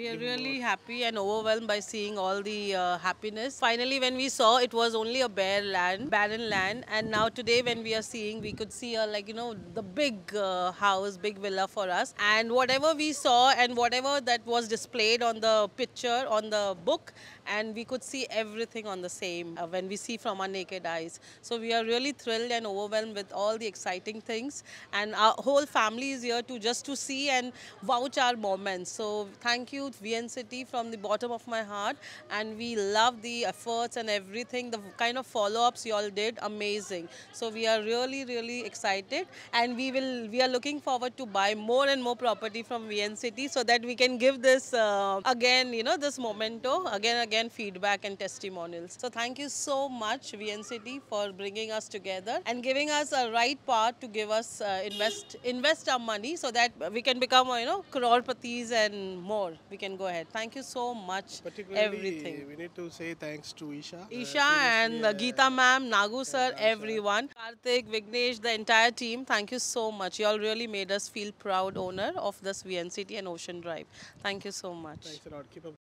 We are really happy and overwhelmed by seeing all the uh, happiness. Finally, when we saw, it was only a bare land, barren land. And now today, when we are seeing, we could see a, like, you know, the big uh, house, big villa for us. And whatever we saw and whatever that was displayed on the picture, on the book, and we could see everything on the same uh, when we see from our naked eyes. So we are really thrilled and overwhelmed with all the exciting things. And our whole family is here to just to see and vouch our moments. So thank you salute from the bottom of my heart and we love the efforts and everything, the kind of follow-ups you all did, amazing. So we are really, really excited and we will, we are looking forward to buy more and more property from City so that we can give this uh, again, you know, this memento, again, again feedback and testimonials. So thank you so much City for bringing us together and giving us a right path to give us uh, invest invest our money so that we can become, you know, crore and more. We can go ahead. Thank you so much. Particularly, everything. we need to say thanks to Isha. Uh, Isha uh, and yeah. Geeta ma'am, Nagu sir, yeah, everyone. Karthik, Vignesh, the entire team, thank you so much. You all really made us feel proud owner of this VNCT and Ocean Drive. Thank you so much. Thanks a lot. Keep up